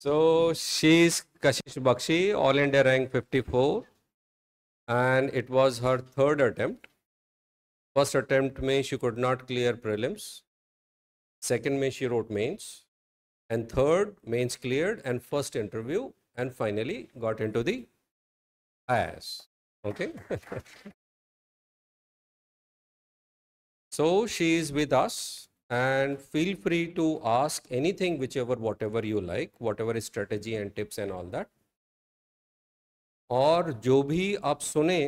So she is Kashish Bakshi, All India rank 54, and it was her third attempt. First attempt me she could not clear prelims. Second me she wrote mains, and third mains cleared and first interview, and finally got into the IAS. Okay. so she is with us and feel free to ask anything whichever whatever you like whatever strategy and tips and all that और जो भी आप सुने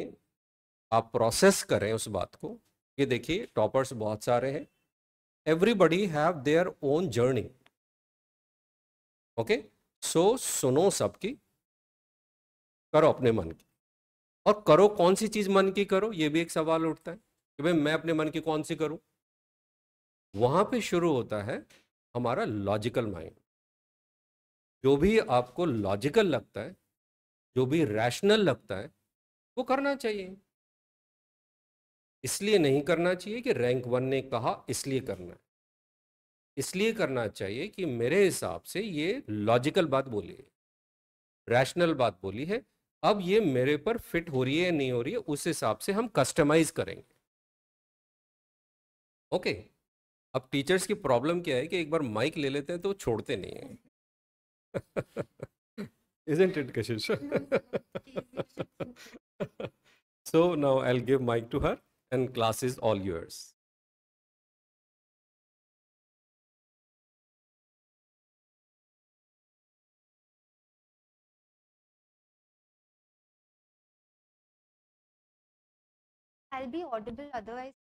आप process करें उस बात को कि देखिए टॉपर्स बहुत सारे हैं everybody have their own journey okay so सुनो सबकी करो अपने मन की और करो कौन सी चीज़ मन की करो ये भी एक सवाल उठता है कि भाई मैं अपने मन की कौन सी करूं वहां पे शुरू होता है हमारा लॉजिकल माइंड जो भी आपको लॉजिकल लगता है जो भी रैशनल लगता है वो करना चाहिए इसलिए नहीं करना चाहिए कि रैंक वन ने कहा इसलिए करना है इसलिए करना चाहिए कि मेरे हिसाब से ये लॉजिकल बात बोली है रैशनल बात बोली है अब ये मेरे पर फिट हो रही है नहीं हो रही है उस हिसाब से हम कस्टमाइज करेंगे ओके okay. अब टीचर्स की प्रॉब्लम क्या है कि एक बार माइक ले लेते हैं तो छोड़ते नहीं है isn't it Kashish so now i'll give mic to her and class is all yours I'll be audible otherwise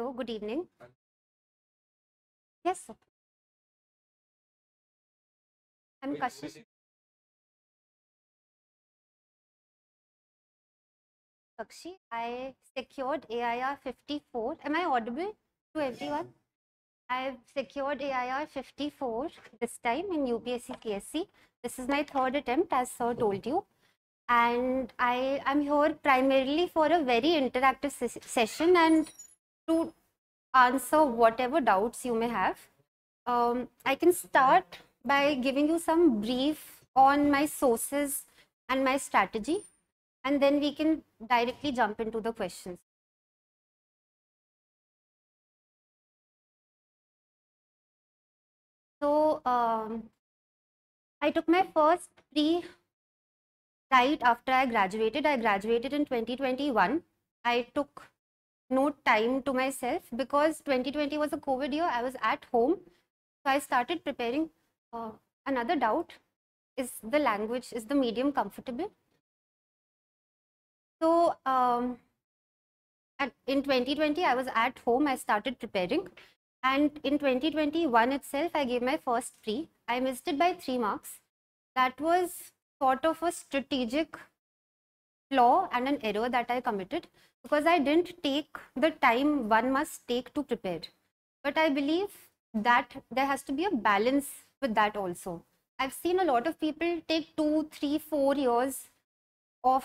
So, good evening. Yes, sir. I'm Kashish. Sakshi, I secured AIR 54. Am I audible to everyone? I've secured AIR 54 this time in UPSC KSC. This is my third attempt as sir told you. And I am here primarily for a very interactive se session and to answer whatever doubts you may have. Um, I can start by giving you some brief on my sources and my strategy and then we can directly jump into the questions. So um, I took my first pre right after I graduated. I graduated in 2021. I took no time to myself because 2020 was a COVID year. I was at home. So I started preparing. Uh, another doubt is the language, is the medium comfortable? So um, at, in 2020, I was at home. I started preparing. And in 2021 itself, I gave my first free. I missed it by three marks. That was sort of a strategic flaw and an error that I committed because I didn't take the time one must take to prepare. But I believe that there has to be a balance with that also. I've seen a lot of people take two, three, four years of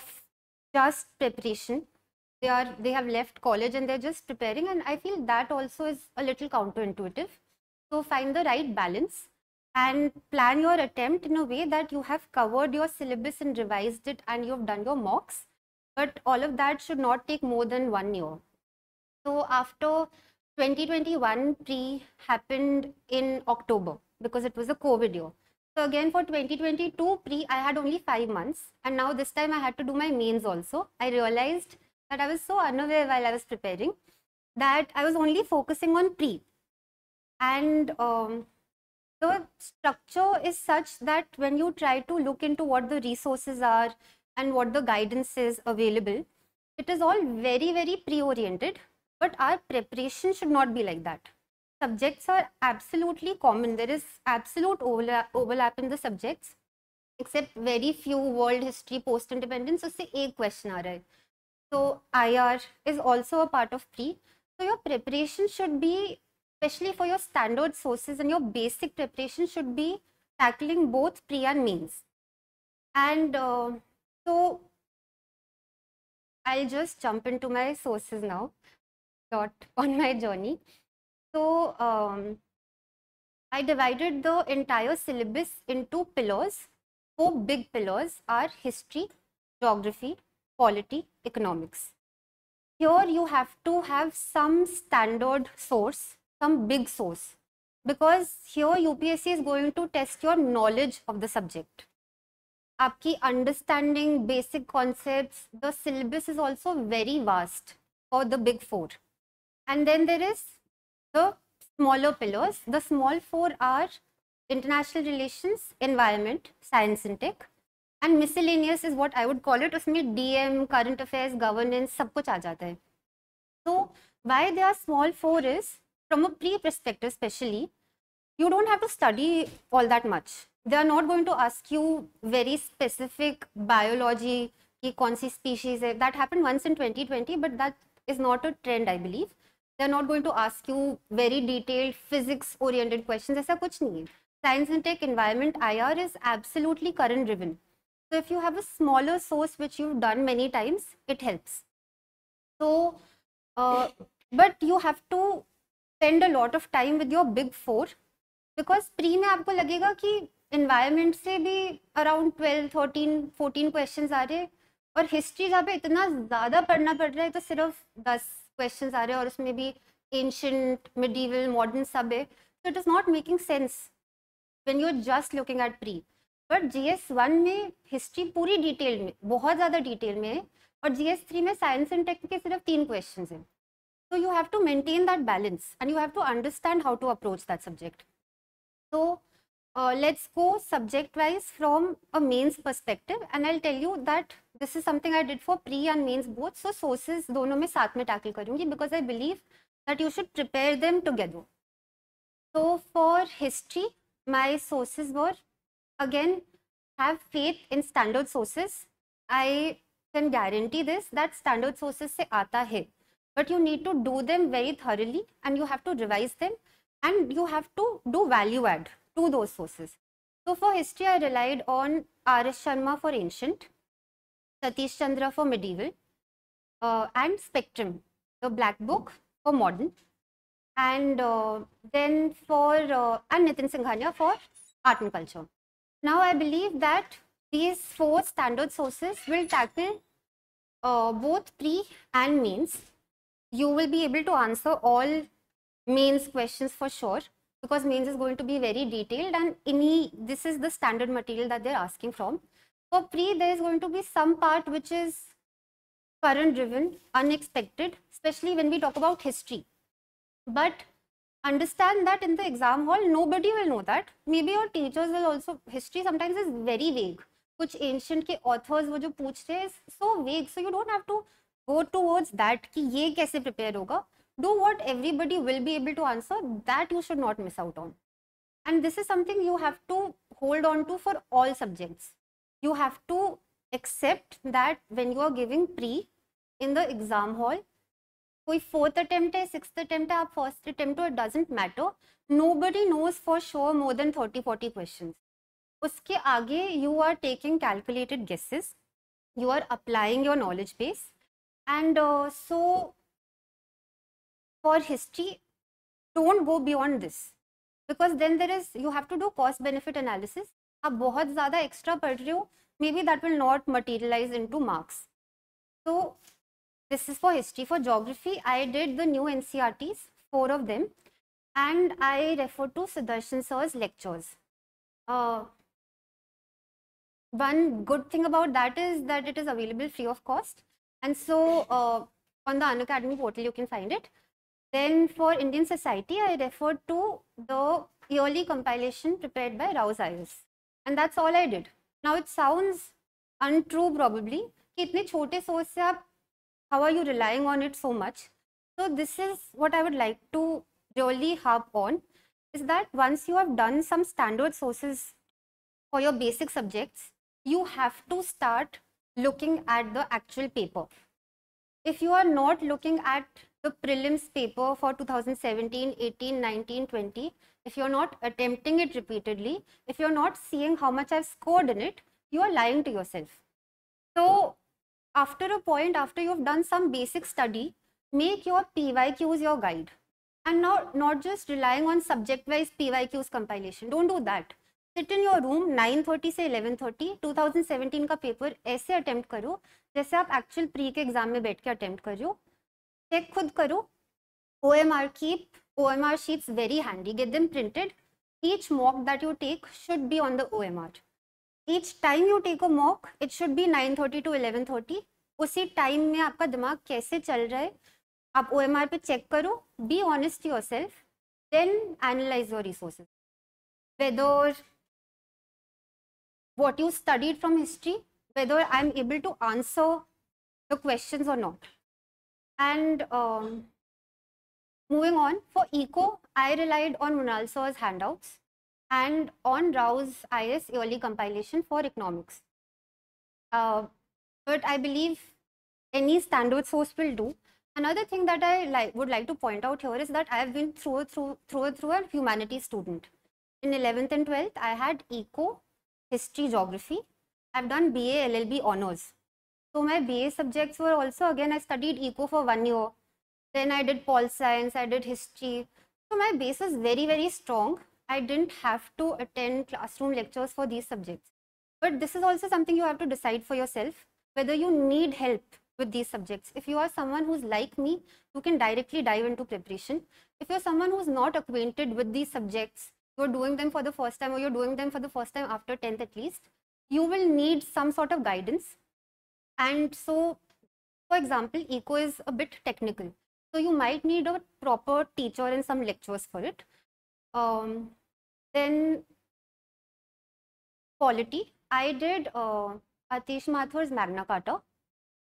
just preparation. They are they have left college and they're just preparing, and I feel that also is a little counterintuitive. So find the right balance and plan your attempt in a way that you have covered your syllabus and revised it and you've done your mocks but all of that should not take more than one year. So after 2021 pre happened in October because it was a COVID year. So again for 2022 pre I had only 5 months and now this time I had to do my mains also. I realized that I was so unaware while I was preparing that I was only focusing on pre and um, the structure is such that when you try to look into what the resources are and what the guidance is available, it is all very, very pre-oriented, but our preparation should not be like that. Subjects are absolutely common. There is absolute overla overlap in the subjects, except very few world history post-independence, so say a question are right. So IR is also a part of pre. So your preparation should be, especially for your standard sources and your basic preparation should be tackling both pre and means, And uh, so I'll just jump into my sources now, not on my journey. So um, I divided the entire syllabus into pillars. Four big pillars are history, geography, polity, economics. Here you have to have some standard source, some big source because here UPSC is going to test your knowledge of the subject. आपकी understanding basic concept the syllabus is also very vast for the big four and then there is the smaller pillars the small four are international relations environment science and tech and miscellaneous is what I would call it उसमें D M current affairs governance सब कुछ आ जाता है so why they are small four is from a pre perspective specially you don't have to study all that much they are not going to ask you very specific biology ki kaun si species hai. that happened once in 2020 but that is not a trend i believe they are not going to ask you very detailed physics oriented questions aisa kuch nahi hai science and tech environment ir is absolutely current driven so if you have a smaller source which you've done many times it helps so uh, but you have to spend a lot of time with your big four because pre में आपको लगेगा कि environment से भी around twelve thirteen fourteen question आ रहे और history जहाँ पे इतना ज़्यादा पढ़ना पड़ रहा है तो सिर्फ दस क्वेश्चन आ रहे हैं और उसमें भी एंशंट मिडीवल मॉडर्न सब है so it is not making sense when you are just looking at pre but G S one में हिस्ट्री पूरी डिटेल में बहुत ज़्यादा डिटेल में है और जी एस थ्री में साइंस एंड टेक्निक के सिर्फ तीन क्वेश्चन हैं तो you have to maintain that balance and you have to understand how to approach that subject तो Uh, let's go subject wise from a mains perspective and I'll tell you that this is something I did for pre and mains both. So sources दोनों में साथ में tackle करूँगी because I believe that you should prepare them together. So for history, my sources were again have faith in standard sources. I can guarantee this that standard sources से आता है but you need to do them very thoroughly and you have to revise them and you have to do value add to those sources. So for history, I relied on R.S. Sharma for ancient, Satish Chandra for medieval, uh, and Spectrum, the black book for modern, and uh, then for, uh, and Nitin Singhania for art and culture. Now I believe that these four standard sources will tackle uh, both pre and mains. You will be able to answer all mains questions for sure because mains is going to be very detailed and any this is the standard material that they're asking from. For pre, there is going to be some part which is current driven, unexpected, especially when we talk about history. But understand that in the exam hall, nobody will know that. Maybe your teachers will also, history sometimes is very vague. Which ancient authors authors वो जो पूछ so vague. So you don't have to go towards that. That कि ये कैसे prepare do what everybody will be able to answer that you should not miss out on and this is something you have to hold on to for all subjects you have to accept that when you are giving pre in the exam hall koi fourth attempt hai sixth attempt hai first attempt it doesn't matter nobody knows for sure more than 30 40 questions uske aage you are taking calculated guesses you are applying your knowledge base and uh, so for history, don't go beyond this. Because then there is, you have to do cost benefit analysis. आप बहुत ज़्यादा extra पढ़ रहे हो, maybe that will not materialize into marks. So this is for history. For geography, I did the new NCRTs, four of them, and I refer to Sudarshan sir's lectures. Uh, one good thing about that is that it is available free of cost. And so uh, on the Unacademy portal, you can find it. Then for Indian society, I referred to the yearly compilation prepared by Rao Iles. And that's all I did. Now it sounds untrue probably how are you relying on it so much? So this is what I would like to really harp on is that once you have done some standard sources for your basic subjects, you have to start looking at the actual paper. If you are not looking at the prelims paper for 2017 18 19 20 if you're not attempting it repeatedly if you're not seeing how much i've scored in it you are lying to yourself so after a point after you've done some basic study make your pyqs your guide and not not just relying on subject wise pyqs compilation don't do that sit in your room 9:30 से 11:30 2017 का paper ऐसे attempt करो जैसे आप actual pre के exam में बैठ के अटेम्प्ट कर रहे हो चेक खुद करो O M R keep O M R sheets very handy get them printed take should be on the O M R each time you take a mock it should be nine thirty to eleven thirty उसी time में आपका दिमाग कैसे चल रहा है आप O M R पे चेक करो be honest yourself then analyse your resources whether what you studied from history whether I am able to answer the question और not And um, moving on, for eco, I relied on Munalsaw's handouts and on Rao's IS early compilation for economics. Uh, but I believe any standard source will do. Another thing that I li would like to point out here is that I have been through through through through a humanities student. In 11th and 12th, I had eco, history, geography. I've done BA, LLB honors. So my BA subjects were also again I studied eco for one year. Then I did pol science, I did history. So my base was very very strong. I didn't have to attend classroom lectures for these subjects. But this is also something you have to decide for yourself whether you need help with these subjects. If you are someone who's like me, you can directly dive into preparation. If you're someone who's not acquainted with these subjects, you're doing them for the first time or you're doing them for the first time after 10th at least, you will need some sort of guidance. And so, for example, eco is a bit technical. So you might need a proper teacher and some lectures for it. Um, then quality. I did uh, Atish Mathur's Magna Carta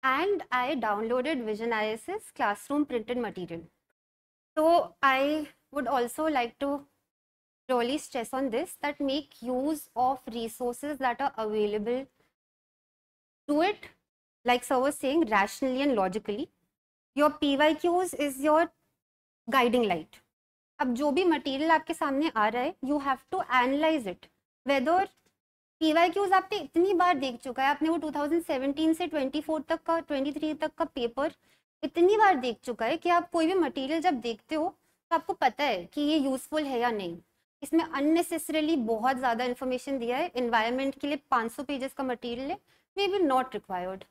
and I downloaded Vision ISS classroom printed material. So I would also like to really stress on this that make use of resources that are available. Do it like sir was saying, rationally and logically. Your PYQs is your guiding light. अब जो भी material आपके सामने आ रहा है you have to analyse it whether P Y Qs आपने इतनी बार देख चुका है आपने वो 2017 से 24 तक का 23 तक का पेपर इतनी बार देख चुका है कि आप कोई भी material जब देखते हो तो आपको पता है कि ये यूजफुल है या नहीं इसमें अननेसेसरली बहुत ज़्यादा इन्फॉर्मेशन दिया है इन्वायरमेंट के लिए 500 पेजेस का मटेरियल है maybe not required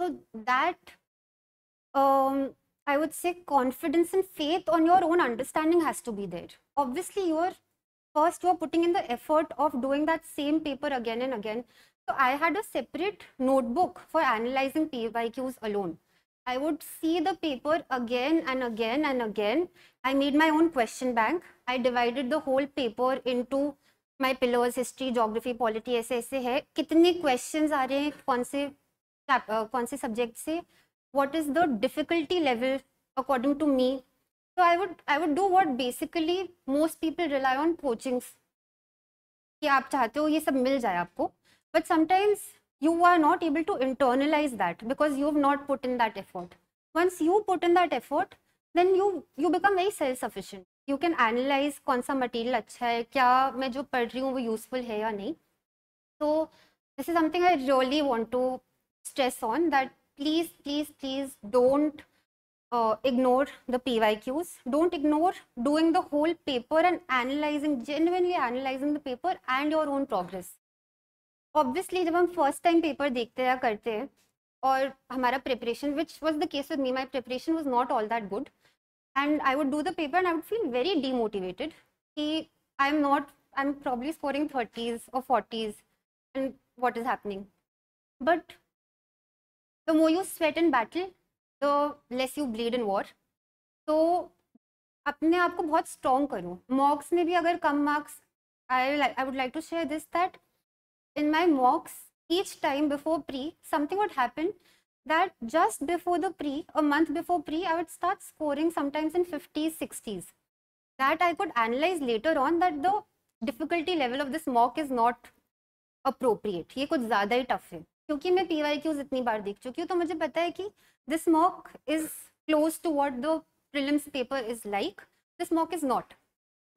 So that um, I would say confidence and faith on your own understanding has to be there. Obviously, you're first you're putting in the effort of doing that same paper again and again. So I had a separate notebook for analyzing PYQs alone. I would see the paper again and again and again. I made my own question bank. I divided the whole paper into my pillars, history, geography, polity, ऐसे ऐसे है कितने questions are रहे हैं कौन से subject से what is the difficulty level according to me तो I would I would do what basically most people rely on coachings कि आप चाहते हो ये सब मिल जाए आपको but sometimes you are not able to internalise that because you have not put in that effort once you put in that effort then you you become very self sufficient you can analyse कौन सा material अच्छा है क्या मैं जो पढ़ रही हूँ वो यूजफुल है या नहीं तो this is something I really want to stress on that please, please, please don't uh, ignore the PYQs. Don't ignore doing the whole paper and analyzing, genuinely analyzing the paper and your own progress. Obviously, when हम first time paper देखते या करते हैं और हमारा preparation, which was the case with me, my preparation was not all that good. And I would do the paper and I would feel very demotivated. I'm not, I'm probably scoring 30s or 40s and what is happening. But The more you sweat in battle, the less you bleed in war. तो अपने आप को बहुत strong करो मॉक्स में भी अगर कम marks I I would like to share this that in my mocks each time before pre something would happen that just before the pre a month before pre i would start scoring sometimes in 50s 60s that i could analyze later on that the difficulty level of this mock is not appropriate ye kuch zyada hi tough hai क्योंकि मैं P Y cues इतनी बार देख चुकी हूँ तो मुझे पता है कि this mock is close to what the prelims paper is like this mock is not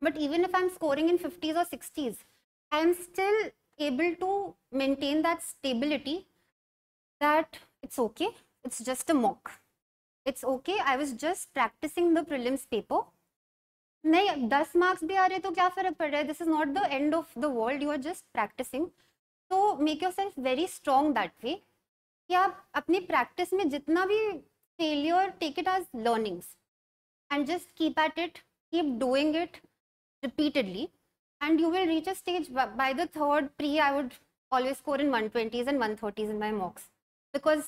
but even if I am scoring in fifties और sixties I am still able to maintain that stability that it's okay it's just a mock it's okay I was just practising the prelims paper नहीं दस marks भी आ रहे तो क्या फर्क पड़ रहा है this is not the end of the world you are just practising so make yourself very strong that way कि आप अपनी प्रैक्टिस में जितना भी failure take it as learnings and just keep at it keep doing it repeatedly and you will reach a stage by the third pre I would always score in one twenties and one thirties in my mocks because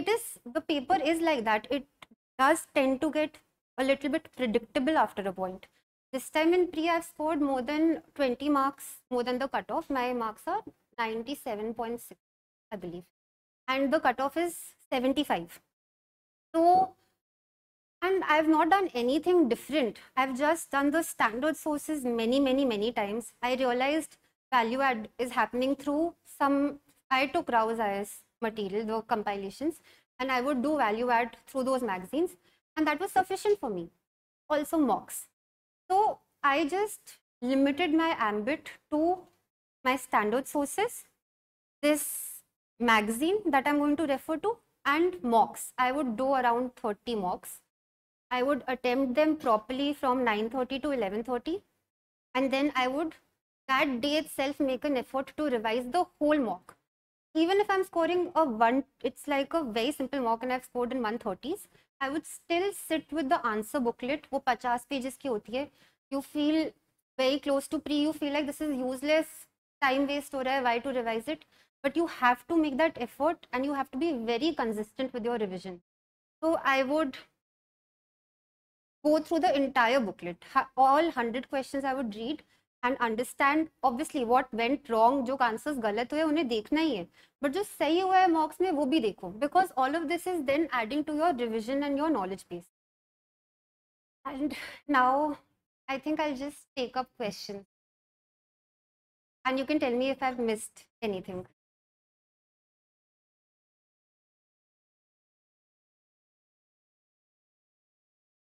it is the paper is like that it does tend to get a little bit predictable after a point This time in pre, I've scored more than 20 marks, more than the cutoff. My marks are 97.6, I believe. And the cutoff is 75. So, and I've not done anything different. I've just done the standard sources many, many, many times. I realized value add is happening through some, I took Rao's IS material, the compilations, and I would do value add through those magazines. And that was sufficient for me. Also mocks. So I just limited my ambit to my standard sources, this magazine that I'm going to refer to and mocks. I would do around 30 mocks. I would attempt them properly from 9.30 to 11.30 and then I would that day itself make an effort to revise the whole mock. Even if I'm scoring a 1, it's like a very simple mock and I've scored in 130s, I would still sit with the answer booklet वो पचास pages की होती है you feel very close to pre you feel like this is useless time waste हो रहा है why to revise it but you have to make that effort and you have to be very consistent with your revision so I would go through the entire booklet all hundred question I would read and understand obviously what went wrong जो answers गलत हुए उन्हें देखना ही है but जो सही हुआ है मॉक्स में वो भी देखो because all of this is then adding to your revision and your knowledge base and now I think I just take up question and you can tell me if I missed anything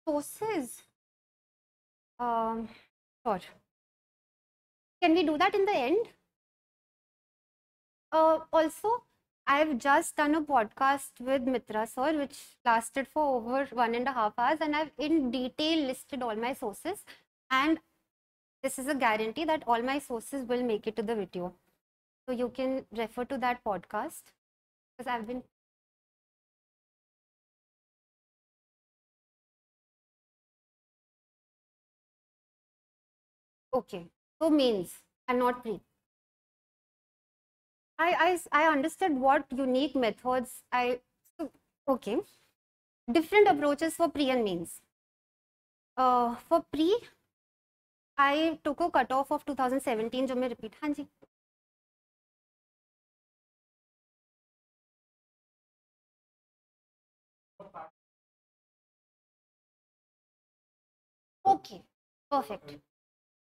sources um sure Can we do that in the end? Uh, also, I've just done a podcast with Mitra sir, which lasted for over one and a half hours, and I've in detail listed all my sources. And this is a guarantee that all my sources will make it to the video. So you can refer to that podcast because I've been okay domains are not free. I, I, I understood what unique methods I, okay. Different approaches for pre and means. Uh, for pre, I took a cutoff of 2017 जो मैं repeat हाँ जी okay perfect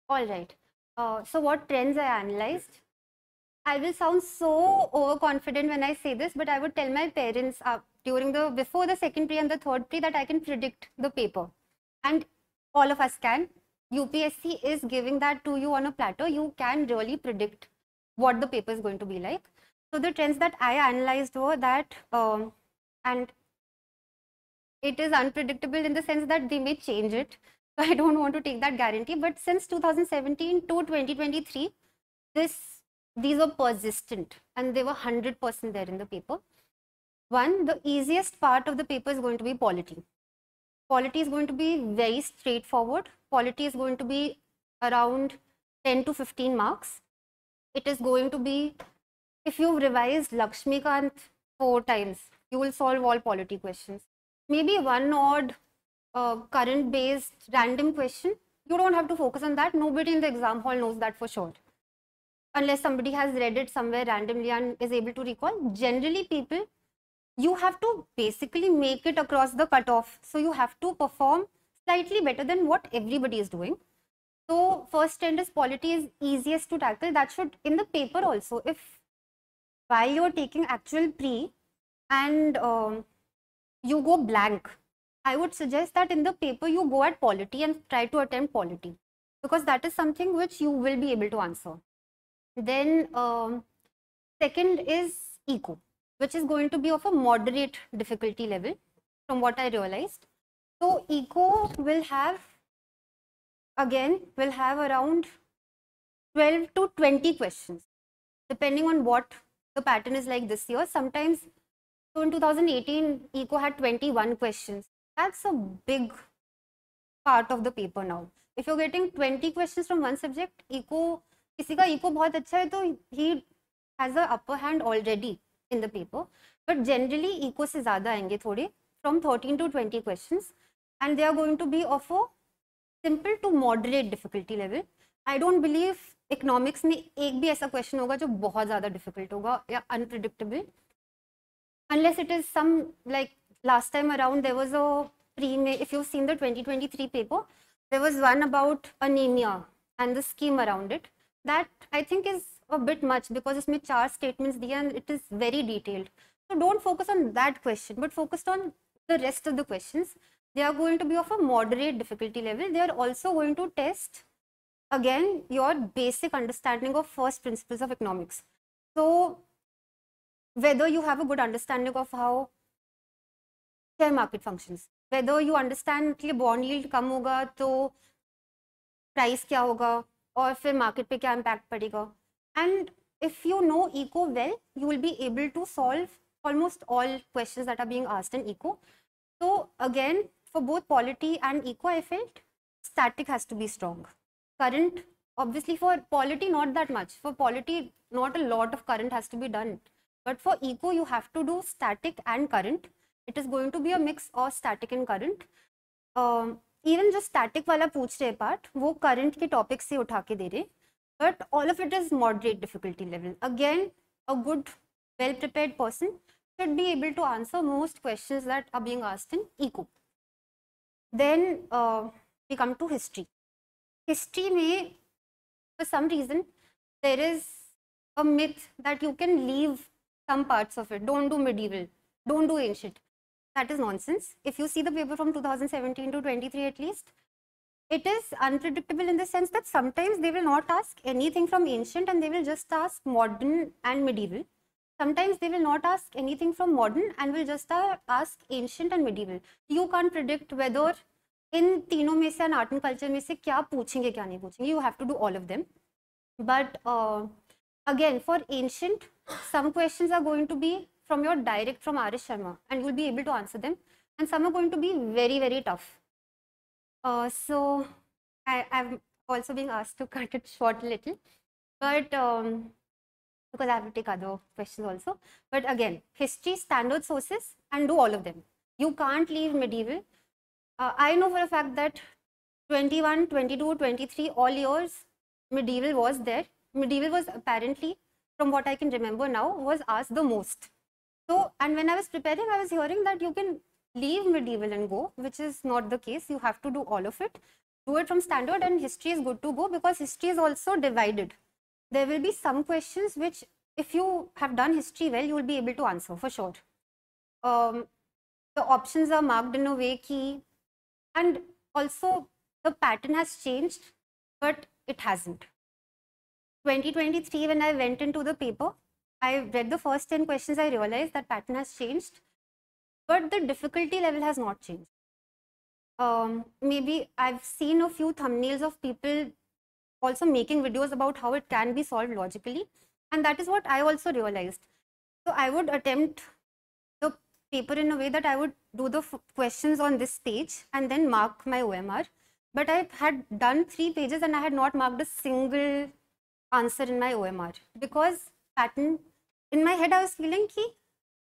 all right Uh, so what trends I analyzed? I will sound so overconfident when I say this, but I would tell my parents uh, during the before the second pre and the third pre that I can predict the paper, and all of us can. UPSC is giving that to you on a plateau. You can really predict what the paper is going to be like. So the trends that I analyzed were that, um, and it is unpredictable in the sense that they may change it. So I don't want to take that guarantee. But since 2017 to 2023, this these were persistent and they were 100% there in the paper. One, the easiest part of the paper is going to be polity. Polity is going to be very straightforward. Polity is going to be around 10 to 15 marks. It is going to be, if you've revised Lakshmikant four times, you will solve all polity questions. Maybe one odd current based random question, you don't have to focus on that. Nobody in the exam hall knows that for sure. Unless somebody has read it somewhere randomly and is able to recall. Generally, people, you have to basically make it across the cutoff. So you have to perform slightly better than what everybody is doing. So first tenders is polity is easiest to tackle. That should in the paper also. If while you're taking actual pre and um, you go blank I would suggest that in the paper you go at polity and try to attempt polity because that is something which you will be able to answer. Then um, second is eco, which is going to be of a moderate difficulty level from what I realized. So eco will have again will have around 12 to 20 questions depending on what the pattern is like this year. Sometimes so in 2018 eco had 21 questions that's a big part of the paper now if you're getting 20 questions from one subject eco kisi ka eco bahut acha hai to he has a upper hand already in the paper but generally eco se zyada aayenge thode from 13 to 20 questions and they are going to be of a simple to moderate difficulty level I don't believe economics में एक भी ऐसा question होगा जो बहुत ज़्यादा difficult होगा या unpredictable unless it is some like last time around there was a pre if you've seen the 2023 paper there was one about anemia and the scheme around it that i think is a bit much because it's made char statements The and it is very detailed so don't focus on that question but focus on the rest of the questions they are going to be of a moderate difficulty level they are also going to test again your basic understanding of first principles of economics so whether you have a good understanding of how share market functions whether you understand के लिए bond yield कम होगा तो price क्या होगा और फिर market पे क्या इम्पैक्ट पड़ेगा and if you know eco well you will be able to solve almost all question that are being asked in eco तो again for both polity and eco I felt static has to be strong current obviously for polity not that much for polity not a lot of current has to be done but for eco you have to do static and it is going to be a mix of static and current um, Even just static, static वाला पूछ रहे part वो current के topic से उठा के दे रहे but all of it is moderate difficulty level again a good well should be able to answer most questions that are being asked in eco then uh, we come to history history may for some reason there is a myth that you can leave some parts of it don't do medieval don't do ancient that is nonsense. If you see the paper from 2017 to 23 at least, it is unpredictable in the sense that sometimes they will not ask anything from ancient and they will just ask modern and medieval. Sometimes they will not ask anything from modern and will just ask ancient and medieval. You can't predict whether in तीनों में से and culture, culture में से क्या पूछेंगे क्या नहीं पूछेंगे you have to do all of them but again, for ancient, some questions are going to be from your direct from Arish Sharma and you'll be able to answer them. And some are going to be very, very tough. Uh, so I, am also being asked to cut it short a little, but um, because I have to take other questions also. But again, history, standard sources, and do all of them. You can't leave medieval. Uh, I know for a fact that 21, 22, 23, all years medieval was there. Medieval was apparently, from what I can remember now, was asked the most. So, and when I was preparing, I was hearing that you can leave medieval and go, which is not the case. You have to do all of it. Do it from standard and history is good to go because history is also divided. There will be some questions which if you have done history well, you will be able to answer for sure. Um, the options are marked in a way key and also the pattern has changed, but it hasn't. 2023, when I went into the paper, I read the first 10 questions, I realized that pattern has changed, but the difficulty level has not changed. Um, maybe I've seen a few thumbnails of people also making videos about how it can be solved logically. And that is what I also realized. So I would attempt the paper in a way that I would do the questions on this page and then mark my OMR. But I had done three pages and I had not marked a single answer in my OMR because pattern in my head i was feeling ki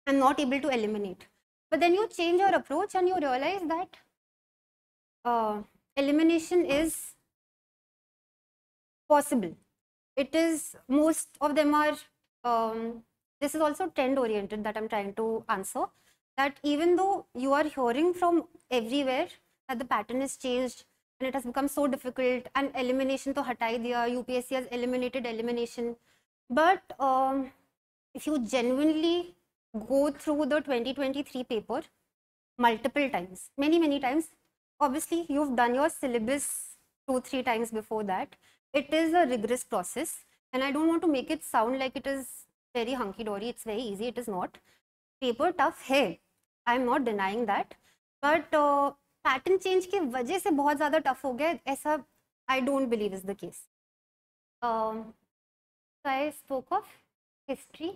i'm not able to eliminate but then you change your approach and you realize that uh, elimination is possible it is most of them are um, this is also trend oriented that i'm trying to answer that even though you are hearing from everywhere that the pattern is changed and it has become so difficult and elimination to hatai diya UPSC has eliminated elimination but um, if you genuinely go through the 2023 paper multiple times, many, many times, obviously you've done your syllabus two, three times before that. It is a rigorous process and I don't want to make it sound like it is very hunky-dory, it's very easy, it is not. Paper tough है, I'm not denying that. But uh, pattern change की वजह से बहुत ज़्यादा tough हो गया ऐसा I don't believe is the case. Um, so I spoke of history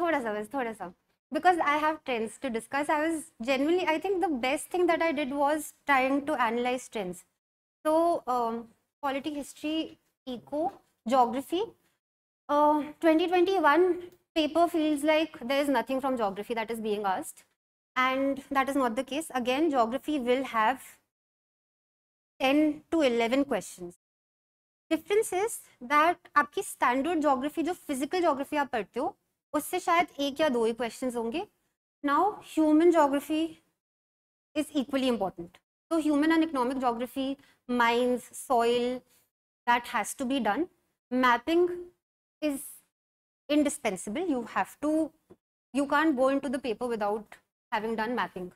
थोड़ा सा बस थोड़ा सा because I have trends to discuss I was genuinely I think the best thing that I did was trying to analyse trends तो politic history eco geography twenty twenty one paper feels like there is nothing from geography that is being asked and that is not the case again geography will have ten to eleven question difference is that आपकी standard geography जो physical geography आप पढ़ते हो उससे शायद एक या दो ही क्वेश्चंस होंगे now human geography is equally important तो human and economic geography mines soil that has to be done mapping is you have to you can go into the paper without having done mapping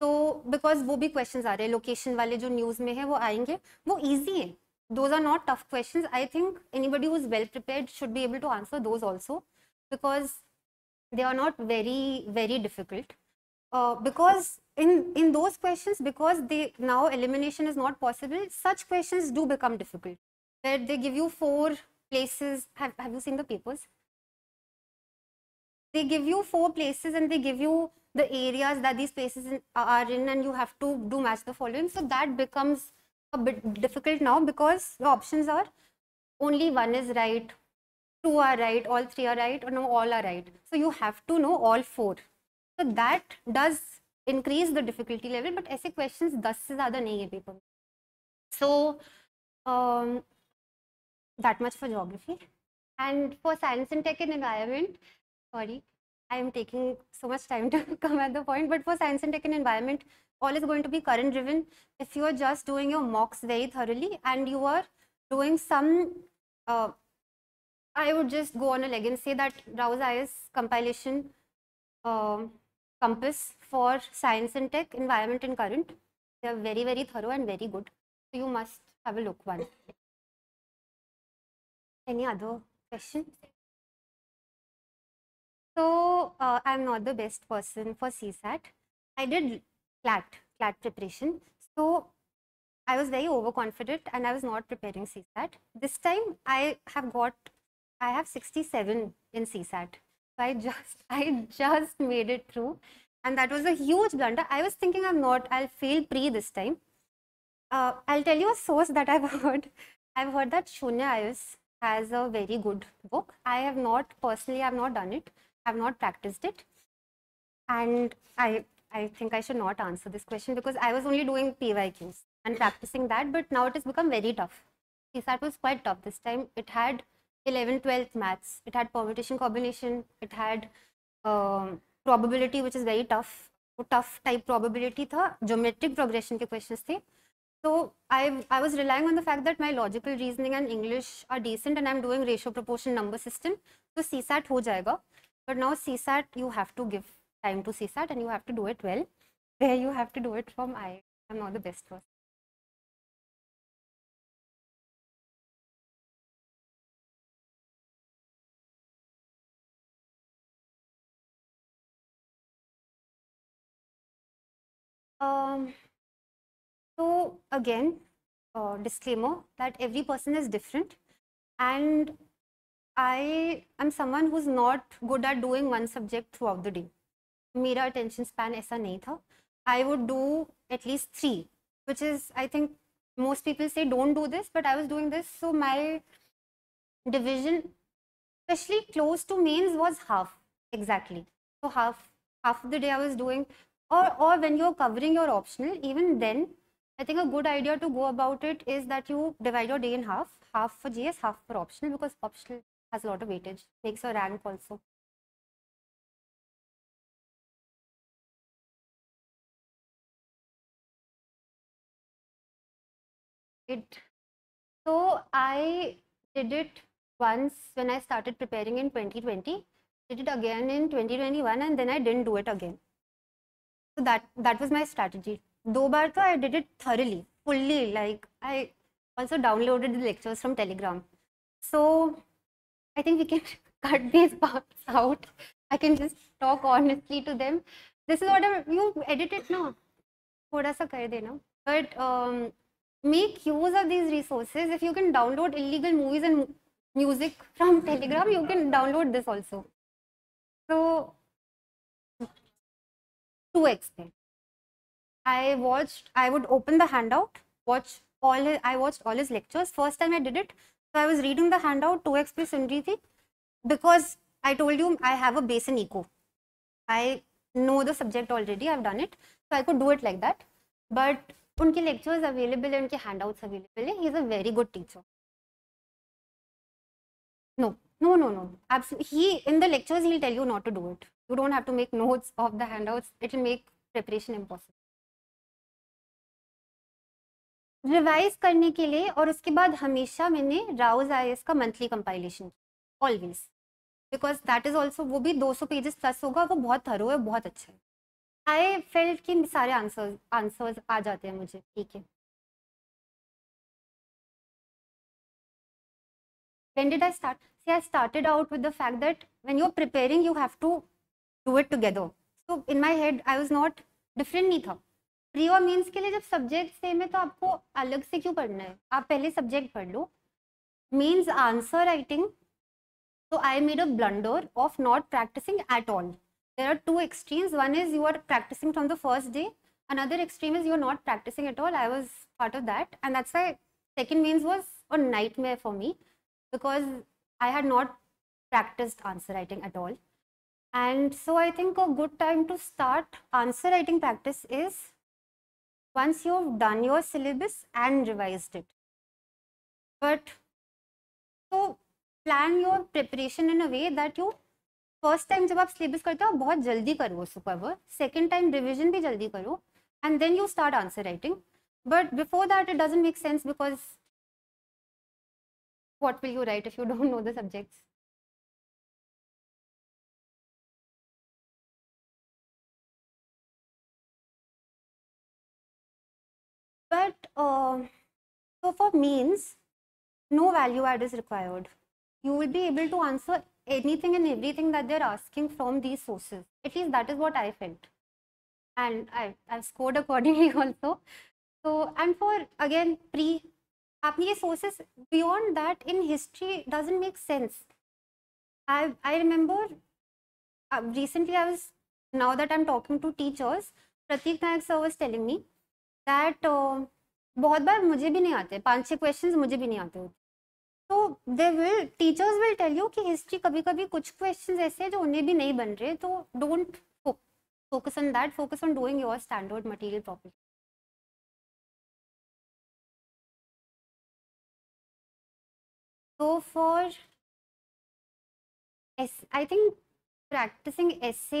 तो because वो भी question आ रहे हैं location वाले जो news में है वो आएंगे वो ईजी है those are not tough question I think anybody who is well prepare should be able to answer those also because they are not very very difficult uh, because in in those questions because they now elimination is not possible such questions do become difficult where they give you four places have, have you seen the papers they give you four places and they give you the areas that these places in, are in and you have to do match the following so that becomes a bit difficult now because the options are only one is right two are right, all three are right, or no, all are right. So you have to know all four. So that does increase the difficulty level, but ऐसे questions दस is other people. paper So um, that much for geography. And for science and tech and environment, sorry, I am taking so much time to come at the point, but for science and tech and environment, all is going to be current driven. If you are just doing your mocks very thoroughly and you are doing some uh, I would just go on a leg and say that Rao's IS compilation uh, compass for science and tech, environment and current. They are very, very thorough and very good. So you must have a look one. Any other question? So uh, I'm not the best person for CSAT. I did CLAT, CLAT preparation. So I was very overconfident and I was not preparing CSAT. This time I have got I have 67 in CSAT. So I just, I just made it through. And that was a huge blunder. I was thinking I'm not, I'll fail pre this time. Uh, I'll tell you a source that I've heard. I've heard that Shunya Ayus has a very good book. I have not, personally, I've not done it. I've not practiced it. And I, I think I should not answer this question because I was only doing PYQs and practicing that, but now it has become very tough. CSAT was quite tough this time. It had 11th 12th maths it had permutation combination it had uh, probability which is very वो tough type probability था geometric progression के question थे तो I I was relying on the fact that my logical reasoning and English are decent and I am doing ratio proportion number system तो CSAT हो जाएगा but now CSAT you have to give time to CSAT and you have to do it well where you have to do it from I am not the best for Um, so again, uh, disclaimer that every person is different and I am someone who's not good at doing one subject throughout the day. My attention span is नहीं था. I would do at least three, which is I think most people say don't do this, but I was doing this. So my division, especially close to mains, was half exactly. So half half of the day I was doing or or when you're covering your optional even then i think a good idea to go about it is that you divide your day in half half for gs half for optional because optional has a lot of weightage makes your rank also it so i did it once when i started preparing in 2020 did it again in 2021 and then i didn't do it again so that that was my strategy do bar to i did it thoroughly fully like i also downloaded the lectures from telegram so i think we can cut these parts out i can just talk honestly to them this is what I, you edited, it now thoda sa kar dena but um, make use of these resources if you can download illegal movies and music from telegram you can download this also so to explain. I watched, I would open the handout, watch all, I watched all his lectures. First time I did it, so I was reading the handout 2x plus Simriti because I told you I have a base in eco. I know the subject already, I've done it. So I could do it like that. But unki lectures available unki handouts available He's a very good teacher. No, no, no, no. Absolutely. He, in the lectures, he'll tell you not to do it. you don't have to make notes of the handouts it will make preparation impossible revise करने के लिए और उसके बाद हमेशा मैंने राउज आई का monthly compilation always because that is also वो भी 200 सौ पेजेस प्लस होगा वो बहुत थरो है बहुत अच्छा है आई फेल्ट कि सारे आंसर्स आंसर्स आ जाते हैं मुझे ठीक है when did I start I started out with the fact that when you are preparing you have to do it together so in my head I was not different नहीं था pre और means के लिए जब subject same है तो आपको अलग से क्यों पढ़ना है आप पहले सब्जेक्ट पढ़ लो मीन्स आंसर राइटिंग तो I made a blunder of not practising at all there are two extremes one is you are practising from the first day another extreme is you are not practising at all I was part of that and that's I second means was a nightmare for me because I had not practise answer writing at all And so I think a good time to start answer writing practice is once you've done your syllabus and revised it. But so plan your preparation in a way that you first time when you syllabus karte ho, bahut jaldi karo super second time revision bhi jaldi karo and then you start answer writing but before that it doesn't make sense because what will you write if you don't know the subjects uh, so for means, no value add is required. You will be able to answer anything and everything that they're asking from these sources. At least that is what I felt. And I, I've scored accordingly also. So, and for again, pre Apni sources, beyond that in history doesn't make sense. I, I remember uh, recently I was, now that I'm talking to teachers, Pratik Nayak sir was telling me that uh, बहुत बार मुझे भी नहीं आते पांच छह question मुझे भी नहीं आते तो they will teachers will tell you कि हिस्ट्री कभी कभी कुछ क्वेश्चन ऐसे हैं जो उन्हें भी नहीं बन रहे तो don't focus on that focus on doing your standard material proper तो फॉर आई थिंक प्रैक्टिसिंग ऐसे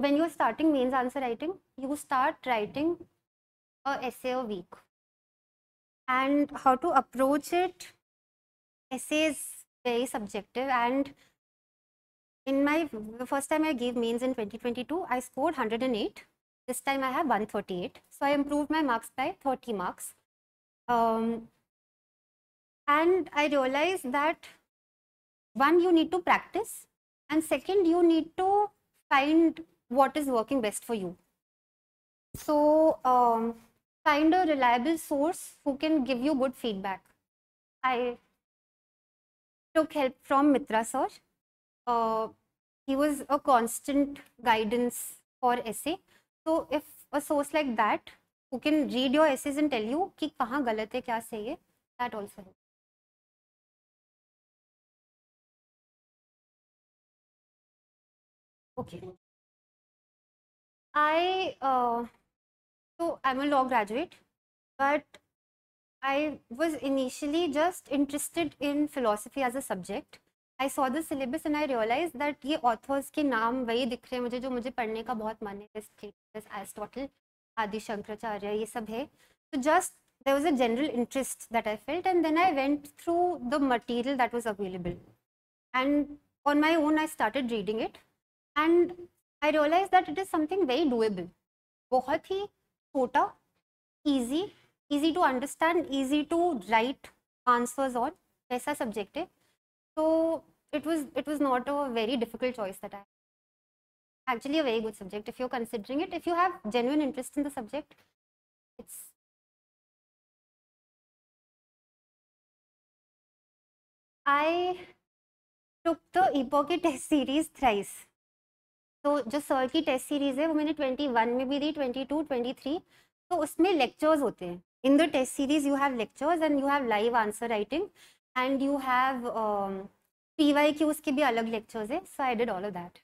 when you are starting mains answer writing you start writing a essay a week and how to approach it essay is very subjective and in my the first time I gave mains in 2022 I scored 108 this time I have 138 so I improved my marks by 30 marks um, and I realized that one you need to practice and second you need to find what is working best for you so um, find a reliable source who can give you good feedback. I took help from Mitra sir. Uh, he was a constant guidance for essay. So if a source like that who can read your essays and tell you ki kahan galat hai kya sahi hai that also helps. Okay. I uh, So I'm a law graduate, but I was initially just interested in philosophy as a subject. I saw the syllabus and I realise that ये authors के नाम वही दिख रहे हैं मुझे जो मुझे पढ़ने का बहुत मन है एरिस्टोटल आदि शंकराचार्य ये सब है तो just there was a general interest that I felt and then I went through the material that was available and on my own I started reading it and I realise that it is something very doable बहुत ही shorter, easy, easy to understand, easy to write answers on. ऐसा subject subjective. So it was it was not a very difficult choice that I. Actually, a very good subject if you're considering it. If you have genuine interest in the subject, it's I took the epoch test series thrice. तो जो sir की test series है वो मैंने twenty one में भी दी twenty two twenty three तो उसमें लेक्चर्स होते हैं in the test series you have lectures and you have live answer writing and you have P Y के भी अलग लेक्चर्स है so I did all of that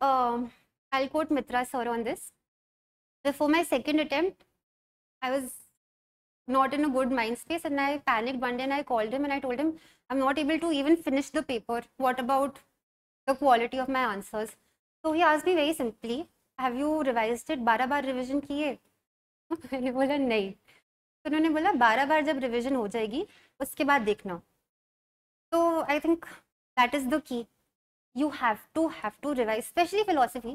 uh, I'll quote Mitra sir on this. Before my second attempt, I was not in a good mind space and I panicked one day and I called him and I told him, I'm not able to even finish the paper. What about the quality of my answers? So he asked me very simply, have you revised it? बारह बार revision किए मैंने बोला नहीं तो उन्होंने बोला बारह बार जब रिविजन हो जाएगी उसके बाद देखना So I think that is the key. you have to have to revise especially philosophy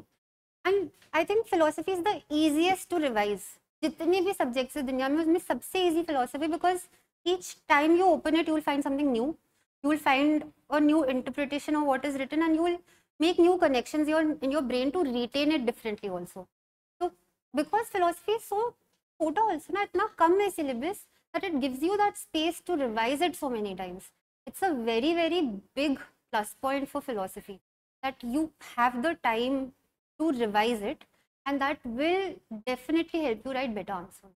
and i think philosophy is the easiest to revise jitne bhi subjects hai duniya mein usme sabse easy philosophy because each time you open it you will find something new you will find a new interpretation of what is written and you will make new connections in your brain to retain it differently also so because philosophy is so छोटा also ना इतना कम है syllabus that it gives you that space to revise it so many times it's a very very big plus point for philosophy that you have the time to revise it and that will definitely help you write better answers.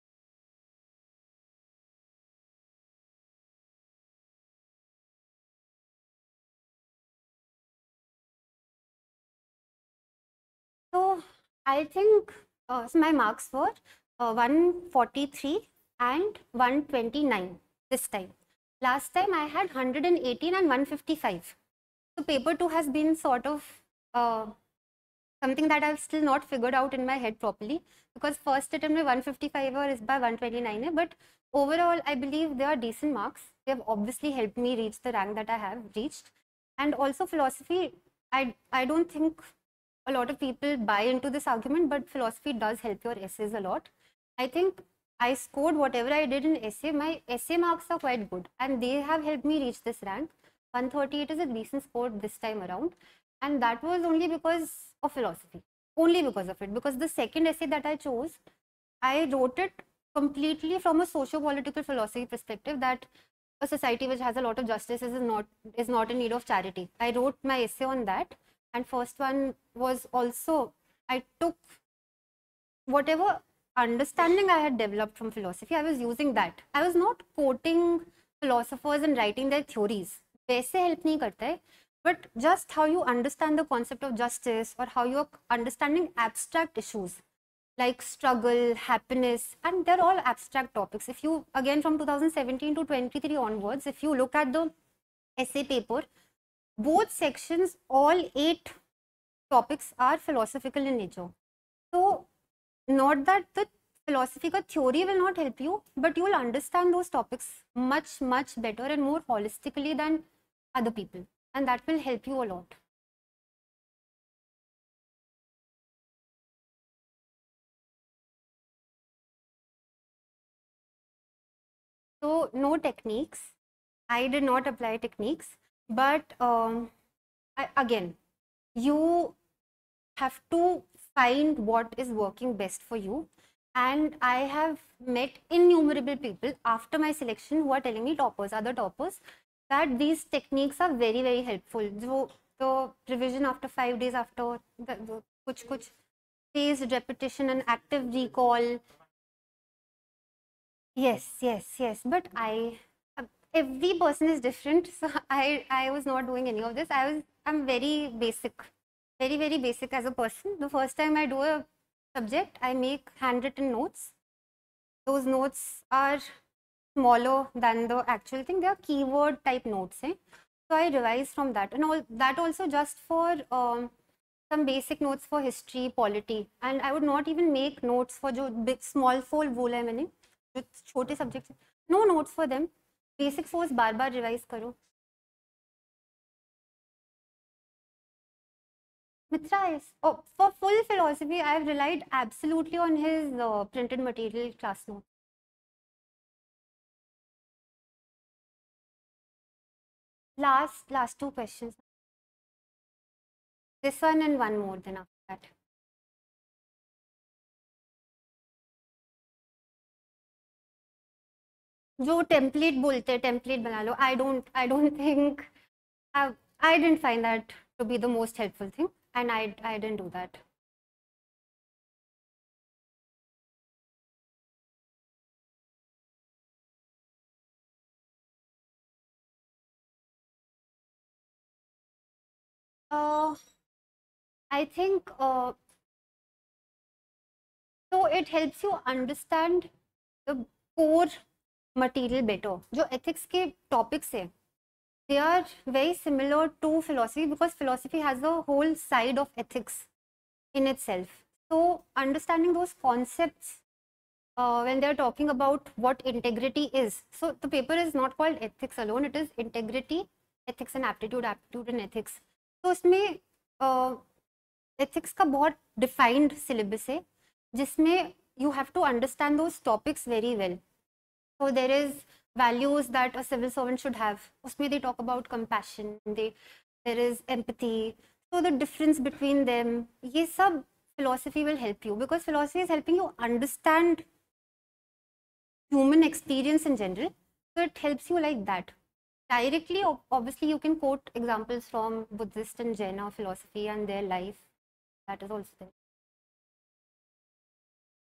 So I think uh, so my marks were uh, 143 and 129 this time. Last time I had 118 and 155. So paper 2 has been sort of uh, something that I've still not figured out in my head properly because first attempt 155 or is by 129 but overall I believe they are decent marks. They have obviously helped me reach the rank that I have reached and also philosophy I, I don't think a lot of people buy into this argument but philosophy does help your essays a lot. I think I scored whatever I did in essay. My essay marks are quite good and they have helped me reach this rank. 138 is a decent score this time around. And that was only because of philosophy. Only because of it. Because the second essay that I chose, I wrote it completely from a socio-political philosophy perspective that a society which has a lot of justice is not is not in need of charity. I wrote my essay on that. And first one was also I took whatever understanding I had developed from philosophy, I was using that. I was not quoting philosophers and writing their theories. वैसे help नहीं करता है but just how you understand the concept of justice और how you are understanding abstract issues like struggle happiness and there all abstract topics if you again from two thousand seventeen to twenty three onwards if you look at the essay paper both section all eight topics are philosophical in nature तो not that the philosophy or theory will not help you, but you will understand those topics much, much better and more holistically than other people. And that will help you a lot. So no techniques. I did not apply techniques, but um, I, again, you have to find what is working best for you and I have met innumerable people after my selection who are telling me toppers, other toppers, that these techniques are very, very helpful. So the revision after five days after the, the kuch kuch phased repetition and active recall. Yes, yes, yes. But I um, every person is different. So I I was not doing any of this. I was I'm very basic, very, very basic as a person. The first time I do a subject, I make handwritten notes. Those notes are smaller than the actual thing. They are keyword type notes. hai. So I revise from that. And all that also just for um, some basic notes for history, polity. And I would not even make notes for jo big small fold bola hai maine jo chote subjects no notes for them. Basic fours bar bar revise karo Mithrais. Oh, for full philosophy, I have relied absolutely on his uh, printed material class notes. Last, last two questions. This one and one more than after that. जो template बोलते हैं template बना लो I don't I don't think I didn't find that to be the most helpful thing and I, I didn't do that. Uh, I think uh, so it helps you understand the core material better जो ethics के topics है they are very similar to philosophy because philosophy has a whole side of ethics in itself. So understanding those concepts uh, when they're talking about what integrity is. So the paper is not called ethics alone, it is integrity, ethics and aptitude, aptitude and ethics. तो उसमें uh, ethics, का बहुत defined defined syllabus, जिसमें you you have to understand those topics very well. So there is values that a civil servant should have usme they talk about compassion they there is empathy so the difference between them This sab philosophy will help you because philosophy is helping you understand human experience in general so it helps you like that directly obviously you can quote examples from buddhist and jaina philosophy and their life that is also there